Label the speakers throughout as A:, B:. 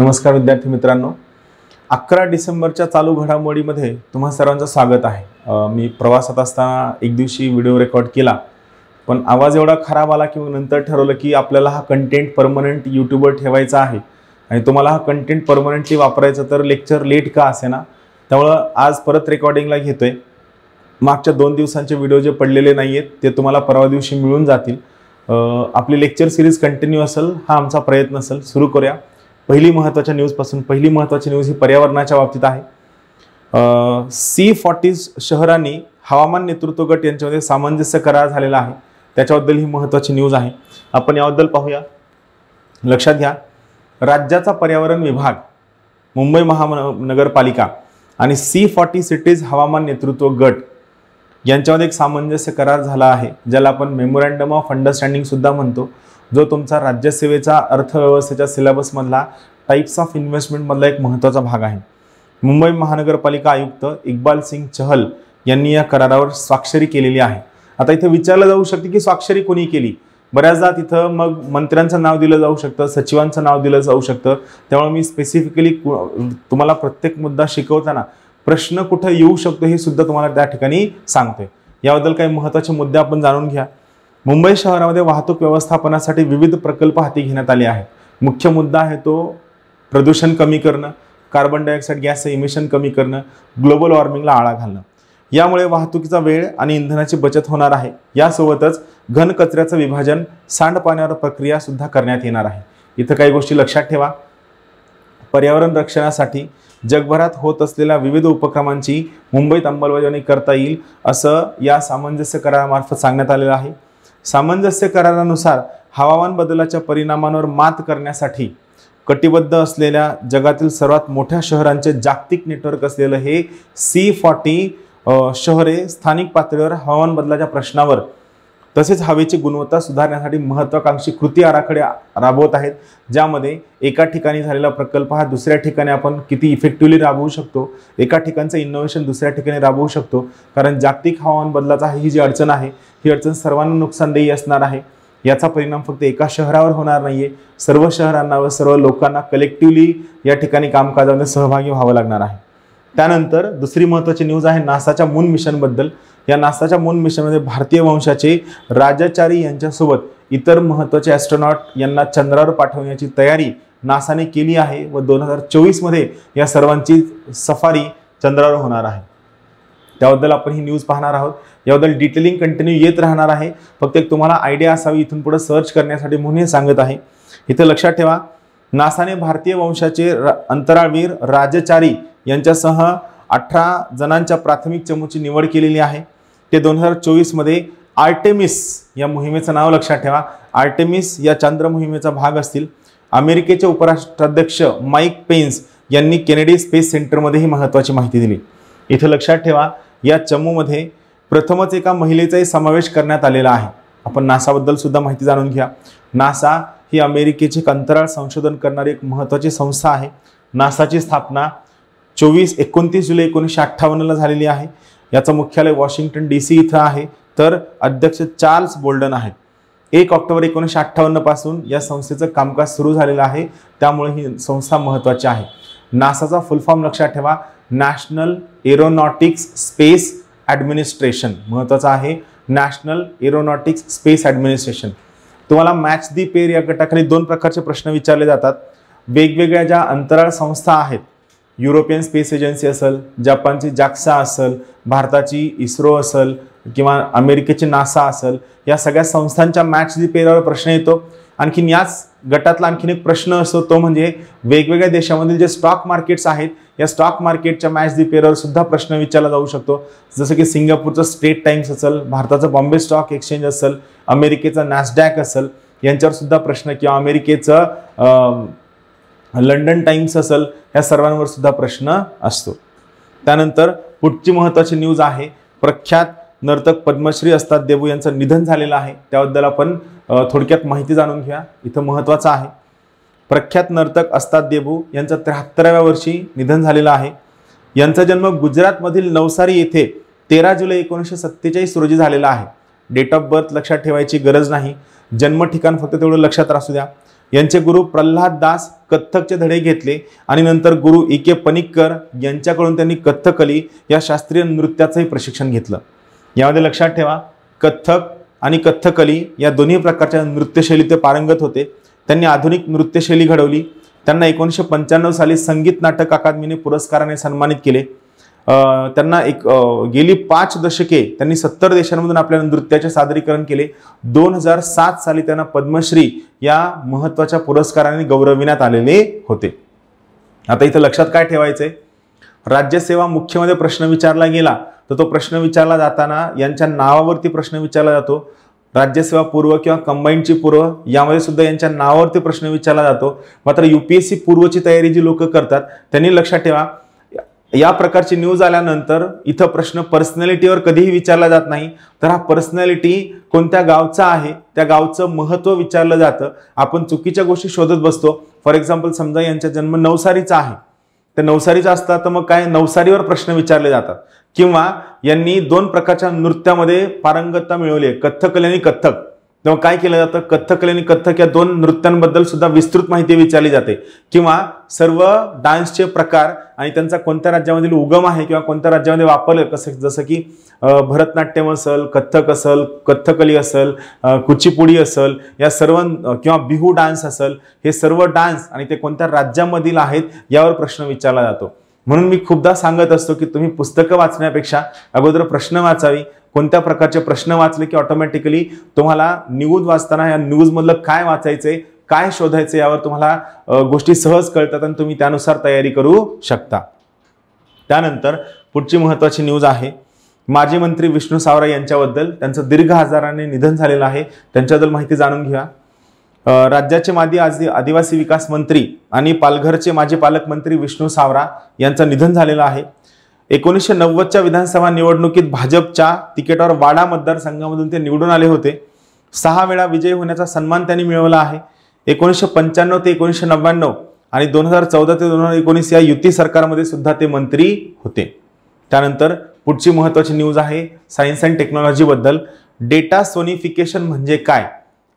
A: नमस्कार विद्यार्थी मित्रांनो अकरा डिसेंबरच्या चालू घडामोडीमध्ये तुम्हा सर्वांचं स्वागत आहे मी प्रवासात असताना एक दिवशी व्हिडिओ रेकॉर्ड केला पण आवाज एवढा खराब आला किंवा नंतर ठरवलं की आपल्याला हा कंटेंट परमनंट यूट्यूबवर ठेवायचा आहे आणि तुम्हाला हा कंटेंट परमनंटली वापरायचा तर लेक्चर लेट का असे ना त्यामुळं आज परत रेकॉर्डिंगला घेतो आहे मागच्या दोन दिवसांचे व्हिडिओ जे पडलेले नाही आहेत ते तुम्हाला परवा दिवशी मिळून जातील आपली लेक्चर सिरीज कंटिन्यू असेल हा आमचा प्रयत्न असेल सुरू करूया पहिली महत्त्वाच्या न्यूजपासून पहिली महत्त्वाची न्यूज ही पर्यावरणाच्या बाबतीत आहे सी फॉर्टीज शहरांनी हवामान नेतृत्व गट यांच्यामध्ये सामंजस्य करार झालेला आहे त्याच्याबद्दल ही महत्त्वाची न्यूज आहे आपण याबद्दल पाहूया लक्षात घ्या राज्याचा पर्यावरण विभाग मुंबई महानगरपालिका आणि सी फॉर्टी सिटीज हवामान नेतृत्व गट यांच्यामध्ये एक सामंजस्य करार झाला आहे ज्याला आपण मेमोरँडम ऑफ अंडरस्टँडिंग सुद्धा म्हणतो जो तुमचा राज्यसेवेचा अर्थव्यवस्थेच्या सिलेबसमधला टाईप्स ऑफ इन्व्हेस्टमेंटमधला एक महत्त्वाचा भाग आहे मुंबई महानगरपालिका आयुक्त इक्बाल सिंग चहल यांनी या करारावर स्वाक्षरी केलेली आहे आता इथे विचारलं जाऊ शकते की स्वाक्षरी कोणी केली बऱ्याचदा तिथं मग मंत्र्यांचं नाव दिलं जाऊ शकतं सचिवांचं नाव दिलं जाऊ शकतं त्यामुळे मी स्पेसिफिकली तुम्हाला प्रत्येक मुद्दा शिकवताना प्रश्न कुठे येऊ शकतो हे सुद्धा तुम्हाला त्या ठिकाणी सांगतोय याबद्दल काही महत्त्वाचे मुद्दे आपण जाणून घ्या मुंबई शहरामध्ये वाहतूक व्यवस्थापनासाठी विविध प्रकल्प हाती घेण्यात आले आहेत मुख्य मुद्दा आहे तो प्रदूषण कमी करणं कार्बन डायऑक्साईड गॅसचं इमिशन कमी करणं ग्लोबल वॉर्मिंगला आळा घालणं यामुळे वाहतुकीचा वेळ आणि इंधनाची बचत होणार आहे यासोबतच घन कचऱ्याचं विभाजन सांडपाण्यावर प्रक्रिया सुद्धा करण्यात येणार आहे इथं काही गोष्टी लक्षात ठेवा पर्यावरण रक्षणासाठी जगभरात होत असलेल्या विविध उपक्रमांची मुंबईत अंमलबजावणी करता येईल असं या सामंजस्य करारामार्फत सांगण्यात आलेलं आहे सामंजस्य करारानुसार हवामान बदलाच्या परिणामांवर मात करण्यासाठी कटिबद्ध असलेल्या जगातील सर्वात मोठ्या शहरांचे जागतिक नेटवर्क असलेलं हे सी फॉर्टी शहरे स्थानिक पातळीवर हवामान बदलाच्या प्रश्नावर तसेच हवेची गुणवत्ता सुधारण्यासाठी महत्त्वाकांक्षी कृती आराखडे राबवत आहेत ज्यामध्ये एका ठिकाणी झालेला प्रकल्प हा दुसऱ्या ठिकाणी आपण किती इफेक्टिव्हली राबवू शकतो एका ठिकाणचं इनोव्हेशन दुसऱ्या ठिकाणी राबवू शकतो कारण जागतिक हवामान बदलाचा ही जी अडचण आहे ही अडचण सर्वांना नुकसानदेही असणार आहे याचा परिणाम फक्त एका शहरावर होणार नाही आहे सर्व शहरांना व सर्व लोकांना कलेक्टिव्हली या ठिकाणी कामकाजामध्ये सहभागी व्हावं लागणार आहे त्यानंतर दुसरी महत्त्वाची न्यूज आहे नासाच्या मून मिशनबद्दल या नासाच्या मून मिशनमध्ये भारतीय वंशाचे राजाचारी यांच्यासोबत इतर महत्त्वाचे ॲस्ट्रॉनॉट यांना चंद्रावर पाठवण्याची तयारी नासाने केली आहे व दोन हजार चोवीसमध्ये या सर्वांची सफारी चंद्रावर होणार आहे त्याबद्दल आपण ही न्यूज पाहणार आहोत याबद्दल डिटेलिंग कंटिन्यू येत राहणार आहे फक्त एक तुम्हाला आयडिया असावी इथून पुढे सर्च करण्यासाठी म्हणून हे सांगत आहे इथं लक्षात ठेवा नासाने भारतीय वंशाचे अंतराळवीर राजचारी यांच्यासह अठरा जणांच्या प्राथमिक चमूची निवड केलेली आहे ते दोन हजार चोवीसमध्ये आर्टेमिस या मोहिमेचं नाव लक्षात ठेवा आर्टेमिस या चांद्र मोहिमेचा भाग असतील अमेरिकेचे उपराष्ट्राध्यक्ष माईक पेन्स यांनी केनेडी स्पेस सेंटरमध्ये ही महत्त्वाची माहिती दिली इथं लक्षात ठेवा या चमूमध्ये प्रथमच एका महिलेचाही समावेश करण्यात आलेला आहे आपण नासाबद्दल सुद्धा माहिती जाणून घ्या नासा ही अमेरिकेची अंतराळ संशोधन करणारी एक महत्त्वाची संस्था आहे नासाची स्थापना चोवीस एकोणतीस जुलै एकोणीसशे अठ्ठावन्नला झालेली आहे याचं मुख्यालय वॉशिंग्टन डी सी इथं आहे तर अध्यक्ष चार्ल्स बोल्डन आहेत एक ऑक्टोबर एकोणीसशे अठ्ठावन्नपासून या संस्थेचं कामकाज सुरू झालेलं आहे त्यामुळे ही संस्था महत्त्वाची आहे नासाचा फुल फॉर्म लक्षात ठेवा नॅशनल एरोनॉटिक्स स्पेस ॲडमिनिस्ट्रेशन महत्त्वाचं आहे नॅशनल एरोनॉटिक्स स्पेस ॲडमिनिस्ट्रेशन तुम्हाला मॅच दी पेर या गटाखाली दोन प्रकारचे प्रश्न विचारले जातात वेगवेगळ्या ज्या अंतराळ संस्था आहेत युरोपियन स्पेस एजन्सी असेल जपानची जाक्सा असेल भारताची इस्रो असेल किंवा अमेरिकेची नासा असेल या सगळ्या संस्थांच्या मॅच पेरावर प्रश्न येतो आणखीन याच गटातला आणखीन एक प्रश्न असतो तो म्हणजे वेगवेगळ्या देशामधील जे स्टॉक मार्केट्स आहेत या स्टॉक मार्केटच्या मॅच दी सुद्धा प्रश्न विचारला जाऊ शकतो जसं की सिंगापूरचं स्टेट टाइम्स असेल भारताचं बॉम्बे स्टॉक एक्सचेंज असेल अमेरिकेचा नॅसडॅक असेल यांच्यावर सुद्धा प्रश्न किंवा अमेरिकेचं लंडन टाइम्स असल या सर्वांवर सुद्धा प्रश्न असतो त्यानंतर पुढची महत्त्वाची न्यूज आहे प्रख्यात नर्तक पद्मश्री असतात देबू यांचं निधन झालेलं आहे त्याबद्दल आपण थोडक्यात माहिती जाणून घ्या इथं महत्त्वाचं आहे प्रख्यात नर्तक असतात देबू यांचं त्र्याहत्तराव्या वर्षी निधन झालेलं आहे यांचा जन्म गुजरातमधील नवसारी येथे तेरा जुलै एकोणीसशे सत्तेचाळीस रोजी झालेला आहे डेट ऑफ बर्थ लक्षात ठेवायची गरज नाही जन्म ठिकाण फक्त तेवढं लक्षात असू द्या यांचे गुरु प्रल्हाद दास कथ्थकचे धडे घेतले आणि नंतर गुरु ए के पनिक्कर यांच्याकडून त्यांनी कथ्थकली या शास्त्रीय नृत्याचंही प्रशिक्षण घेतलं यामध्ये लक्षात ठेवा कथ्थक आणि कथ्थकली या दोन्ही प्रकारच्या नृत्यशैली ते पारंगत होते त्यांनी आधुनिक नृत्यशैली घडवली त्यांना एकोणीसशे पंच्याण्णव साली संगीत नाटक अकादमीने पुरस्काराने सन्मानित केले त्यांना एक गेली पाच दशके त्यांनी सत्तर देशांमधून आपल्या नृत्याचे सादरीकरण केले दोन हजार सात साली त्यांना पद्मश्री या महत्वाच्या पुरस्काराने गौरविण्यात आलेले होते आता इथं लक्षात काय ठेवायचंय राज्यसेवा मुख्यमध्ये प्रश्न विचारला गेला तर तो प्रश्न विचारला जाताना यांच्या नावावरती प्रश्न विचारला जातो राज्यसेवा पूर्व किंवा कंबाईनची पूर्व यामध्ये सुद्धा यांच्या नावावरती प्रश्न विचारला जातो मात्र युपीएससी पूर्वची तयारी जी लोक करतात त्यांनी लक्षात ठेवा या प्रकारची न्यूज आल्यानंतर इथं प्रश्न पर्सनॅलिटीवर कधीही विचारला जात नाही तर हा पर्सनॅलिटी कोणत्या गावचा आहे त्या गावचं महत्त्व विचारलं जातं आपण चुकीच्या गोष्टी शोधत बसतो फॉर एक्झाम्पल समजा यांचा जन्म नवसारीचा आहे तर नवसारीचा असता तर मग काय नवसारीवर प्रश्न विचारले जातात किंवा यांनी दोन प्रकारच्या नृत्यामध्ये पारंगतता मिळवली आहे कथ्थकली आणि कथ्थक तेव्हा काय केलं जातं कथ्थकली आणि कथ्थक या दोन नृत्यांबद्दल सुद्धा विस्तृत माहिती विचारली जाते किंवा सर्व डान्सचे प्रकार आणि त्यांचा कोणत्या राज्यामधील उगम आहे किंवा कोणत्या राज्यामध्ये वापरलं कसं जसं की भरतनाट्यम असेल कथ्थक असेल कथ्थकली असल कुचीपुडी असल या सर्व किंवा बिहू डान्स असल हे सर्व डान्स आणि ते कोणत्या राज्यामधील आहेत यावर प्रश्न विचारला जातो म्हणून मी खूपदा सांगत असतो की तुम्ही पुस्तकं वाचण्यापेक्षा अगोदर प्रश्न वाचावी कोणत्या प्रकारचे प्रश्न वाचले की ऑटोमॅटिकली तुम्हाला न्यूज वाचताना या न्यूजमधलं काय वाचायचंय काय शोधायचं यावर तुम्हाला गोष्टी सहज कळतात आणि तुम्ही त्यानुसार तयारी करू शकता त्यानंतर पुढची महत्त्वाची न्यूज आहे माजी मंत्री विष्णू सावरा यांच्याबद्दल त्यांचं दीर्घ आजाराने निधन झालेलं आहे त्यांच्याबद्दल माहिती जाणून घ्या राज्याचे माजी आदि आदिवासी विकास मंत्री आणि पालघरचे माजी पालकमंत्री विष्णू सावरा यांचं निधन झालेलं आहे एकोणीसशे नव्वदच्या विधानसभा निवडणुकीत भाजपच्या तिकीटावर वाडा मतदारसंघामधून ते निवडून आले होते सहा वेळा विजयी होण्याचा सन्मान त्यांनी मिळवला आहे एकोणीसशे पंच्याण्णव ते एकोणीसशे नव्याण्णव आणि दोन हजार चौदा ते दोन हजार एकोणीस या युती सरकारमध्ये सुद्धा ते मंत्री होते त्यानंतर पुढची महत्त्वाची न्यूज आहे सायन्स अँड टेक्नॉलॉजीबद्दल डेटा सोनिफिकेशन म्हणजे काय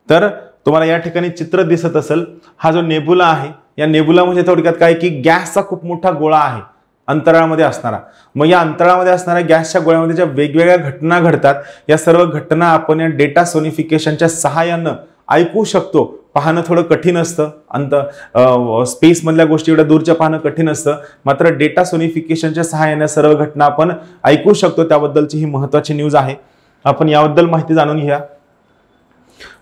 A: तर तुम्हाला या ठिकाणी चित्र दिसत असेल हा जो नेबुला आहे या नेबुला म्हणजे थोडक्यात काय की गॅसचा खूप मोठा गोळा आहे अंतराळामध्ये असणारा मग या अंतराळामध्ये असणाऱ्या गॅसच्या गोळ्यामध्ये ज्या वेगवेगळ्या घटना घडतात या सर्व घटना आपण या डेटा सोनिफिकेशनच्या सहाय्यानं ऐकू शकतो पाहणं थोडं कठीण असतं अंत स्पेसमधल्या गोष्टी एवढ्या दूरच्या पाहणं कठीण असतं मात्र डेटा सोनिफिकेशनच्या सहाय्याने सर्व घटना आपण ऐकू शकतो त्याबद्दलची ही महत्त्वाची न्यूज आहे आपण याबद्दल माहिती जाणून घ्या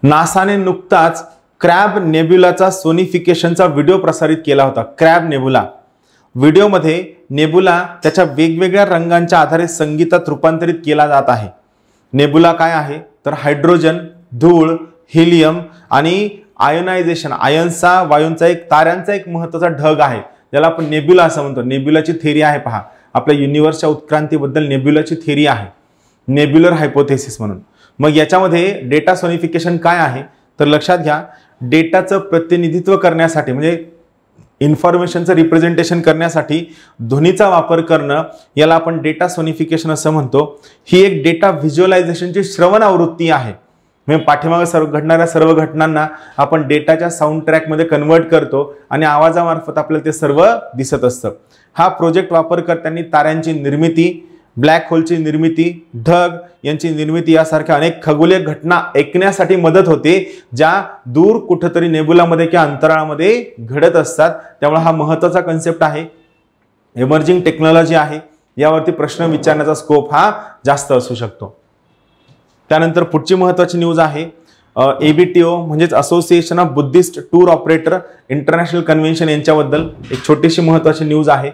A: नासाने नुकताच क्रॅब नेब्युलाचा सोनिफिकेशनचा व्हिडिओ प्रसारित केला होता क्रॅब नेबुला व्हिडिओमध्ये नेबुला त्याच्या वेगवेगळ्या रंगांच्या आधारे संगीतात रूपांतरित केला जात आहे नेबुला काय आहे तर हायड्रोजन धूळ हिलियम आणि आयोनायझेशन आयन्सचा वायूंचा एक ताऱ्यांचा एक महत्त्वाचा ढग आहे ज्याला आपण नेब्युला असं म्हणतो नेब्युलाची थेरी आहे पहा आपल्या युनिव्हर्सच्या उत्क्रांतीबद्दल नेब्युलाची थेरी आहे नेब्युलर हायपोथेसिस म्हणून मग याच्यामध्ये डेटा सोनिफिकेशन काय आहे तर लक्षात घ्या डेटाचं प्रतिनिधित्व करण्यासाठी म्हणजे इन्फॉर्मेशनचं रिप्रेझेंटेशन करण्यासाठी ध्वनीचा वापर करणं याला आपण डेटा सोनिफिकेशन असं म्हणतो ही एक डेटा व्हिज्युअलायझेशनची श्रवण आवृत्ती आहे म्हणजे पाठीमागे सर्व घडणाऱ्या सर्व घटनांना आपण डेटाच्या साऊंड ट्रॅकमध्ये कन्वर्ट करतो आणि आवाजामार्फत आपल्याला ते सर्व दिसत असतं हा प्रोजेक्ट वापरकर्त्यांनी ताऱ्यांची निर्मिती ब्लॅक होलची निर्मिती ढग यांची निर्मिती यासारख्या अनेक खगोलीय घटना ऐकण्यासाठी मदत होते ज्या दूर कुठंतरी नेबुलामध्ये किंवा अंतराळामध्ये घडत असतात त्यामुळे हा महत्त्वाचा कन्सेप्ट आहे एमर्जिंग टेक्नॉलॉजी आहे यावरती प्रश्न विचारण्याचा स्कोप हा जास्त असू शकतो त्यानंतर पुढची महत्त्वाची न्यूज आहे एबीटीओ म्हणजेच association of Buddhist tour operator international convention यांच्याबद्दल एक छोटीशी महत्त्वाची न्यूज आहे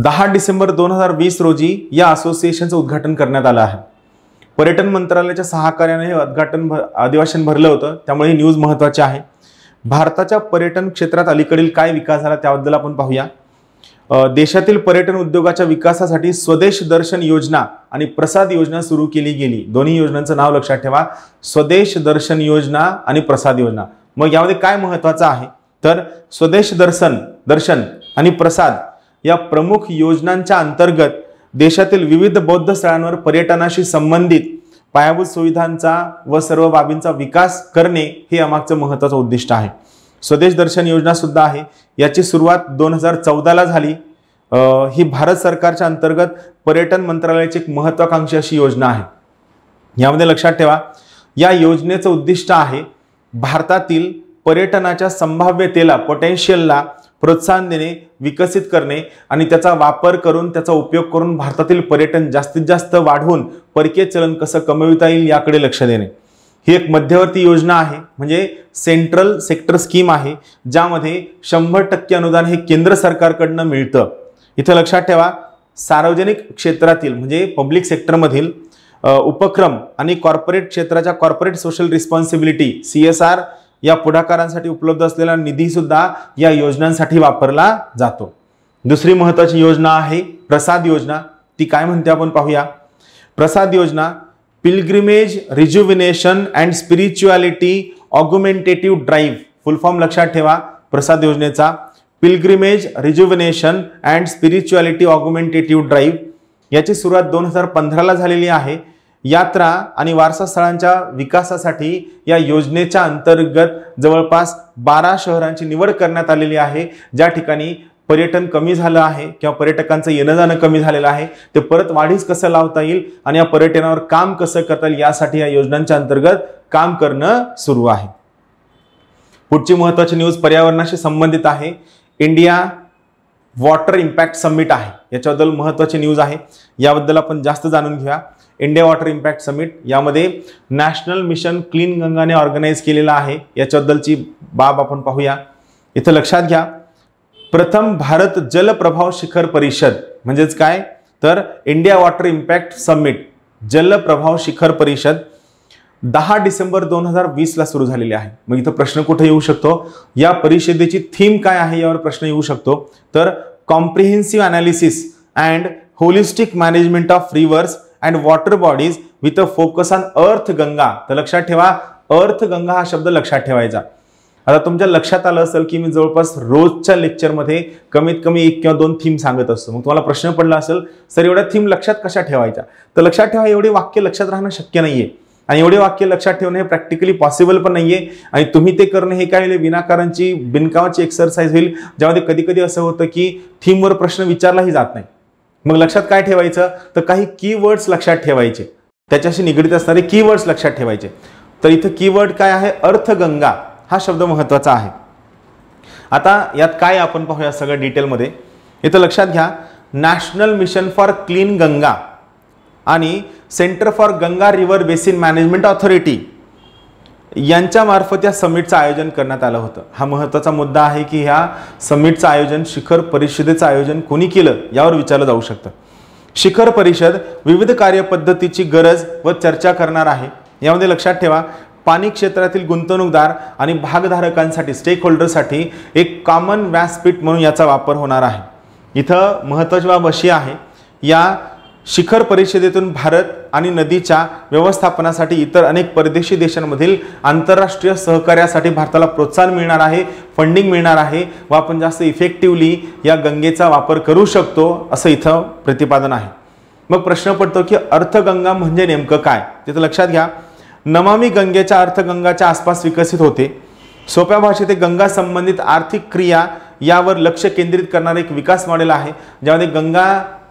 A: दहा डिसेंबर दोन हजार वीस रोजी या असोसिएशनचं उद्घाटन करण्यात आलं आहे पर्यटन मंत्रालयाच्या सहकार्याने हे उद्घाटन भर अधिवेशन भरलं होतं त्यामुळे ही न्यूज महत्त्वाची आहे भारताच्या पर्यटन क्षेत्रात अलीकडील काय विकास झाला त्याबद्दल आपण पाहूया देशातील पर्यटन उद्योगाच्या विकासासाठी स्वदेश दर्शन योजना आणि प्रसाद योजना सुरू केली गेली दोन्ही योजनांचं नाव लक्षात ठेवा स्वदेश दर्शन योजना आणि प्रसाद योजना मग यामध्ये काय महत्त्वाचं आहे तर स्वदेश दर्शन दर्शन आणि प्रसाद या प्रमुख योजनांच्या अंतर्गत देशातील विविध बौद्ध स्थळांवर पर्यटनाशी संबंधित पायाभूत सुविधांचा व सर्व बाबींचा विकास करणे हे यामागचं महत्त्वाचं उद्दिष्ट आहे स्वदेश दर्शन योजना सुद्धा आहे याची सुरुवात दोन हजार चौदाला झाली ही भारत सरकारच्या अंतर्गत पर्यटन मंत्रालयाची एक महत्त्वाकांक्षी अशी योजना आहे यामध्ये लक्षात ठेवा या योजनेचं उद्दिष्ट आहे भारतातील पर्यटनाच्या संभाव्यतेला पोटेन्शियलला प्रोत्साहन देणे विकसित करणे आणि त्याचा वापर करून त्याचा उपयोग करून भारतातील पर्यटन जास्तीत जास्त वाढवून परकीय चलन कसं कमविता येईल याकडे लक्ष देणे ही एक मध्यवर्ती योजना आहे म्हणजे सेंट्रल सेक्टर स्कीम आहे ज्यामध्ये शंभर टक्के अनुदान हे केंद्र सरकारकडनं मिळतं इथं लक्षात ठेवा सार्वजनिक क्षेत्रातील म्हणजे पब्लिक सेक्टरमधील उपक्रम आणि कॉर्पोरेट क्षेत्राच्या corporate social responsibility C S R या पुढाकारांसाठी उपलब्ध असलेला निधी सुद्धा या योजनांसाठी वापरला जातो दुसरी महत्त्वाची योजना आहे प्रसाद योजना ती काय म्हणते आपण पाहूया प्रसाद योजना pilgrimage rejuvenation and spirituality augmentative drive full form लक्षात ठेवा प्रसाद योजनेचा pilgrimage rejuvenation and spirituality augmentative drive याची सुरुवात दोन हजार पंधराला झालेली आहे यात्रा आणि वारसा स्थळांच्या विकासासाठी या योजनेच्या अंतर्गत जवळपास बारा शहरांची निवड करण्यात आलेली आहे ज्या ठिकाणी पर्यटन कमी झालं आहे किंवा पर्यटकांचं येणं जाणं कमी झालेलं आहे ते परत वाढीस कसं लावता येईल आणि या पर्यटनावर काम कसं करता येईल यासाठी या योजनांच्या अंतर्गत काम करणं सुरू आहे पुढची महत्त्वाची न्यूज पर्यावरणाशी संबंधित आहे इंडिया वॉटर इम्पॅक्ट समिट आहे याच्याबद्दल महत्वाची न्यूज आहे याबद्दल आपण जास्त जाणून घेऊया इंडिया वॉटर इम्पॅक्ट समिट यामध्ये नॅशनल मिशन क्लीन गंगाने ऑर्गनाईज केलेला आहे याच्याबद्दलची बाब आपण पाहूया इथं लक्षात घ्या प्रथम भारत जल प्रभाव शिखर परिषद म्हणजेच काय तर इंडिया वॉटर इम्पॅक्ट समिट जल प्रभाव शिखर परिषद दहा डिसेंबर दोन हजार वीसला सुरू झालेली आहे मग इथं प्रश्न कुठे येऊ शकतो या परिषदेची थीम काय आहे यावर प्रश्न येऊ शकतो तर comprehensive analysis and holistic management of rivers and water bodies with a focus on Arth Ganga तर लक्षात ठेवा अर्थ गंगा हा शब्द लक्षात ठेवायचा आता तुमच्या लक्षात आलं असेल की मी जवळपास रोजच्या लेक्चरमध्ये कमीत कमी एक किंवा दोन थीम सांगत असतो मग तुम्हाला प्रश्न पडला असेल सर एवढ्या थीम लक्षात कशा ठेवायच्या तर लक्षात ठेवा एवढे वाक्य लक्षात राहणं शक्य नाहीये आणि एवढे वाक्य लक्षात ठेवणं हे प्रॅक्टिकली पॉसिबल पण नाहीये आणि तुम्ही ते करणं हे काय विनाकारांची बिनकामाची एक्सरसाइज होईल ज्यामध्ये कधी कधी असं होतं की थीमवर प्रश्न विचारलाही जात नाही मग लक्षात काय ठेवायचं तर काही कीवर्ड्स लक्षात ठेवायचे त्याच्याशी निगडीत असणारे कीवर्ड्स लक्षात ठेवायचे तर इथं कीवर्ड काय आहे अर्थगंगा हा शब्द महत्त्वाचा आहे आता यात काय आपण पाहूया सगळं डिटेलमध्ये इथं लक्षात घ्या national mission for clean Ganga आणि centre for Ganga river basin management authority यांच्यामार्फत या समिटचं आयोजन करण्यात आलं होतं हा महत्त्वाचा मुद्दा आहे की ह्या समिटचं आयोजन शिखर परिषदेचं आयोजन कोणी केलं यावर विचारलं जाऊ शकतं शिखर परिषद विविध कार्यपद्धतीची गरज व चर्चा करणार आहे यामध्ये लक्षात ठेवा पाणी क्षेत्रातील गुंतवणूकदार आणि भागधारकांसाठी स्टेकहोल्डरसाठी एक कॉमन व्यासपीठ म्हणून याचा वापर होणार आहे इथं महत्त्वाची बाब अशी आहे या शिखर परिषदेतून भारत आणि नदीच्या व्यवस्थापनासाठी इतर अनेक परदेशी देशांमधील आंतरराष्ट्रीय सहकार्यासाठी भारताला प्रोत्साहन मिळणार आहे फंडिंग मिळणार आहे व आपण जास्त इफेक्टिव्हली या गंगेचा वापर करू शकतो असं इथं प्रतिपादन आहे मग प्रश्न पडतो की अर्थगंगा म्हणजे नेमकं काय तिथं लक्षात घ्या नमामी गंगेच्या अर्थगंगाच्या आसपास विकसित होते सोप्या भाषेत गंगा संबंधित आर्थिक क्रिया यावर लक्ष केंद्रित करणारे एक विकास मॉडेल आहे ज्यामध्ये गंगा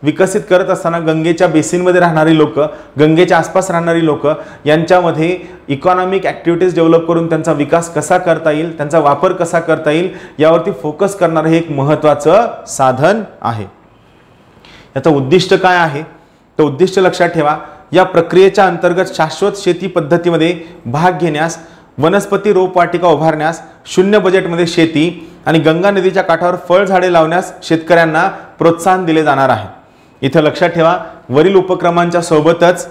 A: विकसित करत असताना गंगेच्या बेसिनमध्ये राहणारी लोक गंगेच्या आसपास राहणारी लोक यांच्यामध्ये इकॉनॉमिक ॲक्टिव्हिटीज डेव्हलप करून त्यांचा विकास कसा करता येईल त्यांचा वापर कसा करता येईल यावरती फोकस करणारं हे एक महत्त्वाचं साधन आहे याचं उद्दिष्ट काय आहे तर उद्दिष्ट लक्षात ठेवा या प्रक्रियेच्या अंतर्गत शाश्वत शेती पद्धतीमध्ये भाग घेण्यास वनस्पती रोपवाटिका उभारण्यास शून्य बजेटमध्ये शेती आणि गंगा नदीच्या काठावर फळझाडे लावण्यास शेतकऱ्यांना प्रोत्साहन दिले जाणार आहे इथं लक्षात ठेवा वरील उपक्रमांच्या सोबतच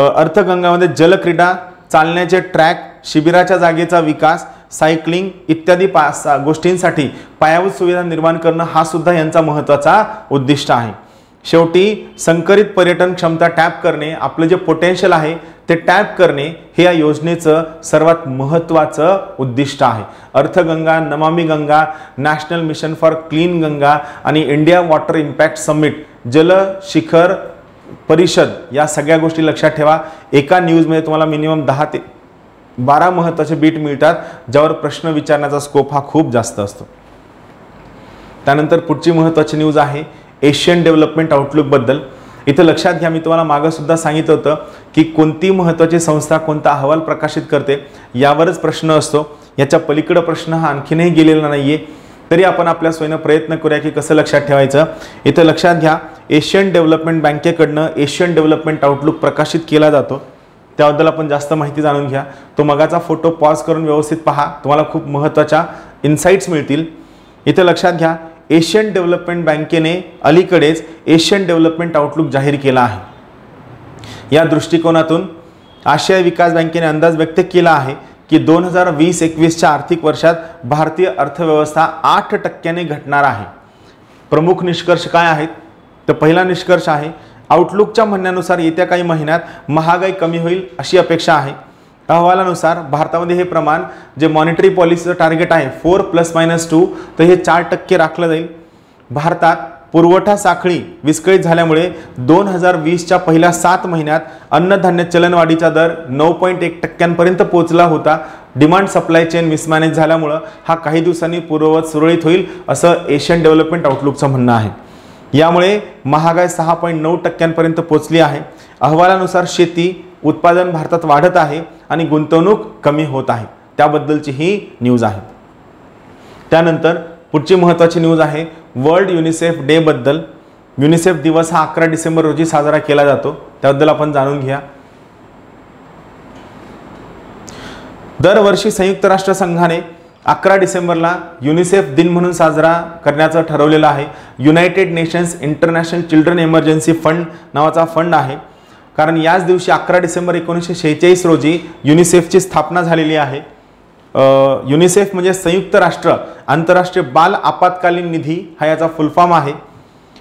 A: अर्थगंगामध्ये जलक्रीडा चालण्याचे ट्रॅक शिबिराच्या जागेचा विकास सायकलिंग इत्यादी पा गोष्टींसाठी पायाभूत सुविधा निर्माण करणं हा सुद्धा यांचा महत्त्वाचा उद्दिष्ट आहे शेवटी संकरित पर्यटन क्षमता टॅप करणे आपलं जे पोटेन्शियल आहे ते टॅप करणे हे या योजनेचं सर्वात महत्त्वाचं उद्दिष्ट आहे Arthganga Namami Gange national mission for clean Ganga आणि इंडिया वॉटर इम्पॅक्ट समिट जल शिखर परिषद या सगळ्या गोष्टी लक्षात ठेवा एका न्यूजमध्ये तुम्हाला मिनिमम दहा ते बारा महत्त्वाचे बीट मिळतात ज्यावर प्रश्न विचारण्याचा स्कोप हा खूप जास्त असतो त्यानंतर पुढची महत्त्वाची न्यूज आहे एशियन डेव्हलपमेंट आउटलुकबद्दल इथं लक्षात घ्या मी तुम्हाला मागंसुद्धा सांगितलं होतं की कोणती महत्त्वाची संस्था कोणता अहवाल प्रकाशित करते यावरच प्रश्न असतो याच्या पलीकडं प्रश्न हा आणखीनही गेलेला नाही आहे तरी आपण आपल्या स्वयं प्रयत्न करूया की कसं लक्षात ठेवायचं इथं लक्षात घ्या एशियन डेव्हलपमेंट बँकेकडनं एशियन डेव्हलपमेंट आउटलुक प्रकाशित केला जातो त्याबद्दल आपण जास्त माहिती जाणून घ्या तो मगाचा फोटो पॉज करून व्यवस्थित पहा तुम्हाला खूप महत्त्वाच्या इन्साईट्स मिळतील इथं लक्षात घ्या एशियन डेव्हलपमेंट बँकेने अलीकडेच एशियन डेव्हलपमेंट आउटलुक जाहीर केला आहे या दृष्टिकोनातून आशियाई विकास बँकेने अंदाज व्यक्त केला आहे की दोन हजार वीस एकवीसच्या आर्थिक वर्षात भारतीय अर्थव्यवस्था आठ टक्क्याने घटणार आहे प्रमुख निष्कर्ष काय आहेत तर पहिला निष्कर्ष आहे आउटलुकच्या म्हणण्यानुसार येत्या काही महिन्यात महागाई कमी होईल अशी अपेक्षा आहे अहवालानुसार भारतामध्ये हे प्रमाण जे मॉनिटरी पॉलिसीचं टार्गेट आहे फोर प्लस मायनस टू तर हे चार टक्के राखलं जाईल भारतात पुरवठा साखळी विस्कळीत झाल्यामुळे दोन हजार वीसच्या पहिल्या सात महिन्यात अन्नधान्य चलनवाढीचा दर नऊ पॉईंट एक टक्क्यांपर्यंत पोहोचला होता डिमांड सप्लाय चेन मिसमॅनेज झाल्यामुळं हा काही दिवसांनी पूर्ववत सुरळीत होईल असं एशियन डेव्हलपमेंट आउटलुकचं म्हणणं आहे यामुळे महागाई सहा पॉईंट नऊ टक्क्यांपर्यंत पोचली आहे अहवालानुसार शेती उत्पादन भारतात वाढत आहे आणि गुंतवणूक कमी होत आहे त्याबद्दलची ही न्यूज आहे त्यानंतर पुढची महत्त्वाची न्यूज आहे वर्ल्ड युनिसेफ डे बद्दल युनिसेफ दिवस हा अकरा डिसेंबर रोजी साजरा केला जातो त्याबद्दल आपण जाणून घ्या दरवर्षी संयुक्त राष्ट्रसंघाने अकरा डिसेंबरला युनिसेफ दिन म्हणून साजरा करण्याचं ठरवलेलं आहे United Nations International Children Emergency Fund नावाचा फंड आहे कारण याच दिवशी अकरा डिसेंबर एकोणीसशे शेहेचाळीस रोजी युनिसेफची स्थापना झालेली आहे युनिसेफ म्हणजे संयुक्त राष्ट्र आंतरराष्ट्रीय बाल आपत्कालीन निधी हा याचा फुलफॉर्म आहे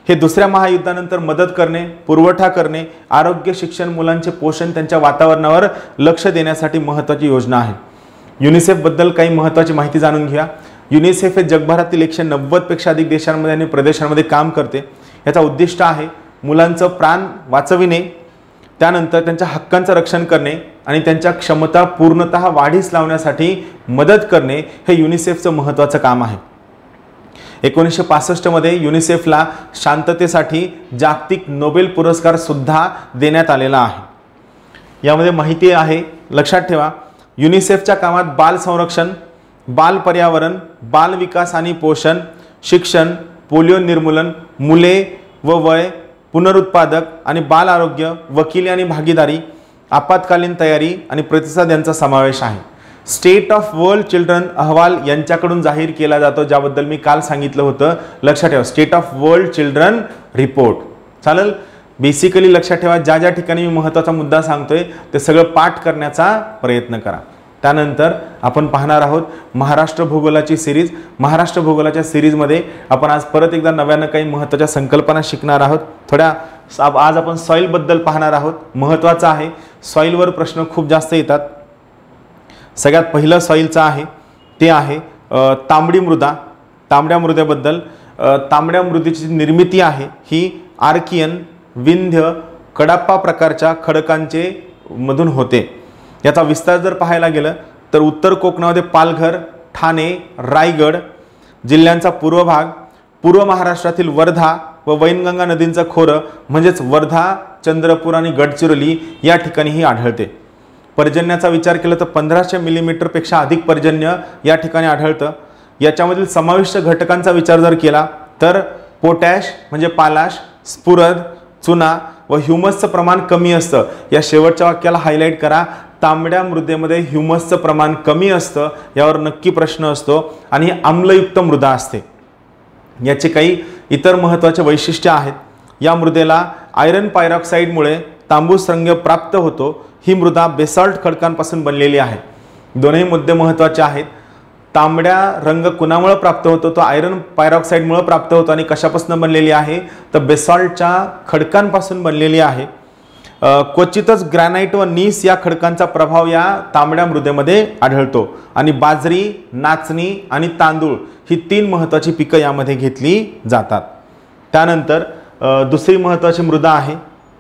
A: हे दुसऱ्या महायुद्धानंतर मदत करणे पुरवठा करणे आरोग्य शिक्षण मुलांचे पोषण त्यांच्या वातावरणावर लक्ष देण्यासाठी महत्त्वाची योजना आहे युनिसेफबद्दल काही महत्त्वाची माहिती जाणून घ्या युनिसेफ हे जगभरातील एकशे नव्वदपेक्षा अधिक देशांमध्ये आणि प्रदेशांमध्ये काम करते याचा उद्दिष्ट आहे मुलांचं प्राण वाचविणे त्यानंतर त्यांच्या हक्कांचं रक्षण करणे आणि त्यांच्या क्षमता पूर्णत वाढीस लावण्यासाठी मदत करणे हे युनिसेफचं महत्त्वाचं काम आहे एकोणीसशे पासष्टमध्ये युनिसेफला शांततेसाठी जागतिक नोबेल पुरस्कारसुद्धा देण्यात आलेला आहे यामध्ये माहिती आहे लक्षात ठेवा युनिसेफच्या कामात बाल संरक्षण बाल पर्यावरण बाल विकास आणि पोषण शिक्षण पोलिओ निर्मूलन मुले व वय पुनरुत्पादक आणि बाल आरोग्य वकिली आणि भागीदारी आपत्कालीन तयारी आणि प्रतिसाद यांचा समावेश आहे स्टेट ऑफ वर्ल्ड चिल्ड्रन अहवाल यांच्याकडून जाहीर केला जातो ज्याबद्दल मी काल सांगितलं होतं लक्षात ठेवा State of World Children Report चालेल बेसिकली लक्षात ठेवा ज्या ज्या ठिकाणी मी महत्त्वाचा मुद्दा सांगतोय ते सगळं पाठ करण्याचा प्रयत्न करा त्यानंतर आपण पाहणार आहोत महाराष्ट्र भूगोलाची सिरीज महाराष्ट्र भूगोलाच्या सिरीजमध्ये आपण आज परत एकदा नव्यानं काही महत्त्वाच्या संकल्पना शिकणार आहोत थोड्या आज आपण सॉईलबद्दल पाहणार आहोत महत्त्वाचं आहे सॉईलवर प्रश्न खूप जास्त येतात सगळ्यात पहिलं सॉईलचं आहे ते आहे तांबडी मृदा तांबड्या मृदेबद्दल तांबड्या मृदेची निर्मिती आहे ही आर्कियन विंध्य कडाप्पा प्रकारच्या खडकांचे मधून होते याचा विस्तार जर पाहायला गेलं तर उत्तर कोकणामध्ये पालघर ठाणे रायगड जिल्ह्यांचा पूर्व भाग पूर्व महाराष्ट्रातील वर्धा व वैनगंगा नदींचं खोरं म्हणजेच वर्धा चंद्रपूर आणि गडचिरोली या ठिकाणीही आढळते पर्जन्याचा विचार केला तर पंधराशे मिलीमीटरपेक्षा अधिक पर्जन्य या ठिकाणी आढळतं याच्यामधील समाविष्ट घटकांचा विचार जर केला तर पोटॅश म्हणजे पालाश स्फुरद चुना व ह्युमसचं प्रमाण कमी असतं या शेवटच्या वाक्याला हायलाईट करा तांबड्या मृदेमध्ये ह्युमसचं प्रमाण कमी असतं यावर नक्की प्रश्न असतो आणि आम्लयुक्त मृदा असते याचे काही इतर महत्त्वाचे वैशिष्ट्य आहेत या मृदेला आयरन पायरॉक्साईडमुळे तांबूस रंग प्राप्त होतो ही मृदा बेसॉल्ट खडकांपासून बनलेली आहे दोन्ही मुद्दे महत्त्वाचे आहेत तांबड्या रंग कुणामुळे प्राप्त होतो तो आयरन पायरॉक्साईडमुळं प्राप्त होतो आणि कशापासून बनलेली आहे तर बेसॉल्टच्या खडकांपासून बनलेली आहे क्वचितच ग्रॅनाईट व नीस या खडकांचा प्रभाव या तांबड्या मृदेमध्ये आढळतो आणि बाजरी नाचणी आणि तांदूळ ही तीन महत्त्वाची पिकं यामध्ये घेतली जातात त्यानंतर दुसरी महत्त्वाची मृदा आहे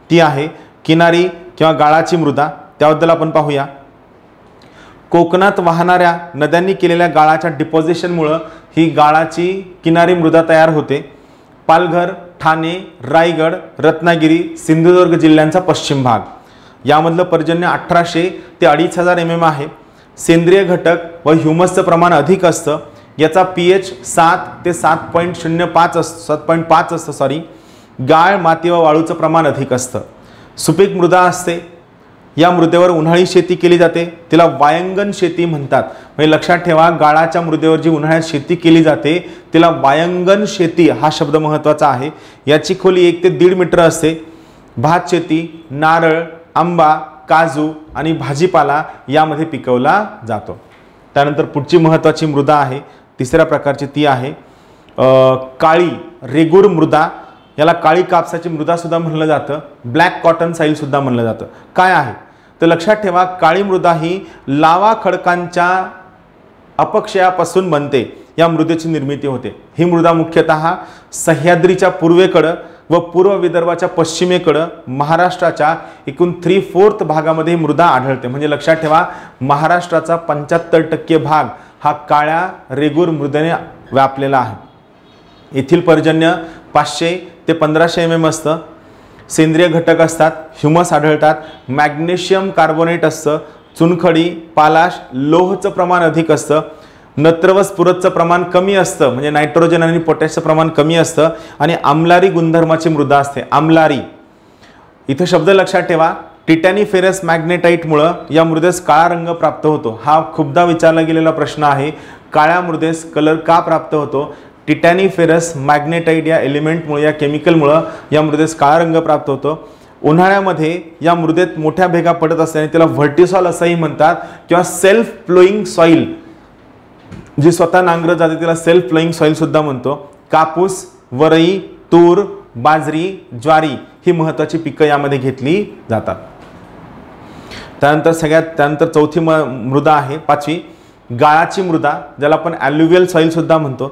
A: ती आहे किनारी किंवा गाळाची मृदा त्याबद्दल आपण पाहूया कोकणात वाहणाऱ्या नद्यांनी केलेल्या गाळाच्या डिपॉझिशनमुळं ही गाळाची किनारी मृदा तयार होते पालघर ठाणे रायगड रत्नागिरी सिंधुदुर्ग जिल्ह्यांचा पश्चिम भाग यामधलं पर्जन्य अठराशे ते अडीच हजार एम एम आहे सेंद्रिय घटक व ह्युमसचं प्रमाण अधिक असतं याचा पी एच सात ते सात पॉईंट शून्य पाच असतं सात पॉईंट पाच असतं सॉरी गाळ माती व वाळूचं प्रमाण अधिक असतं सुपीक मृदा असते या मृदेवर उन्हाळी शेती केली जाते तिला वायंगन शेती म्हणतात म्हणजे लक्षात ठेवा गाळाच्या मृदेवर जी उन्हाळ्यात शेती केली जाते तिला वायंगन शेती हा शब्द महत्त्वाचा आहे याची खोली एक ते दीड मीटर असते भात शेती नारळ आंबा काजू आणि भाजीपाला यामध्ये पिकवला जातो त्यानंतर पुढची महत्त्वाची मृदा आहे तिसऱ्या प्रकारची ती आहे काळी रेगूर मृदा याला काळी कापसाची मृदा सुद्धा म्हणलं जातं ब्लॅक कॉटन साईलसुद्धा म्हणलं जातं काय आहे तर लक्षात ठेवा काळी मृदा ही लावा खडकांच्या अपक्षयापासून बनते या मृदेची निर्मिती होते ही मृदा मुख्यतः सह्याद्रीच्या पूर्वेकडं व पूर्व विदर्भाच्या पश्चिमेकडं महाराष्ट्राच्या एकूण थ्री फोर्थ भागामध्ये मृदा आढळते म्हणजे लक्षात ठेवा महाराष्ट्राचा पंच्याहत्तर टक्के भाग हा काळ्या रेगूर मृदेने व्यापलेला आहे येथील पर्जन्य पाचशे ते पंधराशे एम एम असतं सेंद्रिय घटक असतात ह्युमस आढळतात मॅग्नेशियम कार्बोनेट असतं चुनखडी पालाश लोहचं प्रमाण अधिक असतं नत्र व स्फुरतचं प्रमाण कमी असतं म्हणजे नायट्रोजन आणि पोटॅशचं प्रमाण कमी असतं आणि आमलारी गुणधर्माची मृदा असते आमलारी इथं शब्द लक्षात ठेवा टिटॅनी फेरस मॅग्नेटाईटमुळं या मृदेस काळा रंग प्राप्त होतो हा खूपदा विचारला गेलेला प्रश्न आहे काळ्या मृदेस कलर का प्राप्त होतो टिटॅनिफेरस मॅग्नेटाईड या एलिमेंटमुळे या केमिकलमुळं या मृदेस काळा रंग प्राप्त होतो उन्हाळ्यामध्ये या मृदेत मोठ्या भेगा पडत असल्याने त्याला व्हर्टिसॉल असंही म्हणतात किंवा सेल्फ फ्लोईंग सॉईल जी स्वतः नांगर जाते तिला सेल्फ फ्लोईंग सॉईलसुद्धा म्हणतो कापूस वरई तूर बाजरी ज्वारी ही महत्त्वाची पिकं यामध्ये घेतली जातात त्यानंतर सगळ्यात त्यानंतर चौथी म मृदा आहे पाचवी गाळाची मृदा ज्याला आपण ॲल्युवियल सॉईलसुद्धा म्हणतो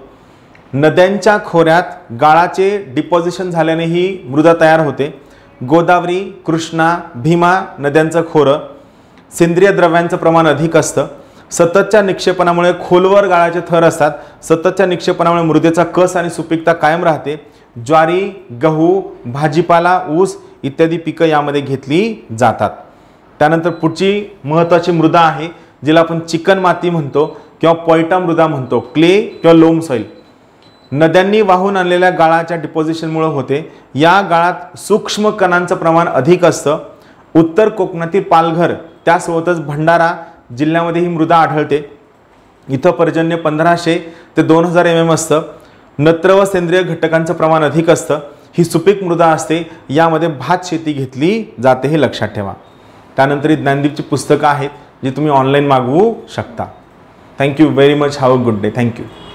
A: नद्यांच्या खोऱ्यात गाळाचे डिपॉझिशन झाल्याने ही मृदा तयार होते गोदावरी कृष्णा भीमा नद्यांचं खोरं सेंद्रिय द्रव्यांचं प्रमाण अधिक असतं सततच्या निक्षेपणामुळे खोलवर गाळाचे थर असतात सततच्या निक्षेपणामुळे मृदेचा कस आणि सुपीकता कायम राहते ज्वारी गहू भाजीपाला ऊस इत्यादी पिकं यामध्ये घेतली जातात त्यानंतर पुढची महत्त्वाची मृदा आहे जिला आपण चिकन माती म्हणतो किंवा पोयटा मृदा म्हणतो क्ले किंवा लोम सॉईल नद्यांनी वाहून आणलेल्या गाळाच्या डिपॉझिशनमुळे होते या गाळात सूक्ष्म कणांचं प्रमाण अधिक असतं उत्तर कोकणातील पालघर त्यासोबतच भंडारा जिल्ह्यामध्ये ही मृदा आढळते इथं पर्जन्य पंधराशे ते दोन हजार एम एम असतं नत्र व सेंद्रिय घटकांचं प्रमाण अधिक असतं ही सुपीक मृदा असते यामध्ये भात शेती घेतली जाते हे लक्षात ठेवा त्यानंतर ही ज्ञानदीपची पुस्तकं आहेत जी तुम्ही ऑनलाईन मागवू शकता thank you very much have a good day thank you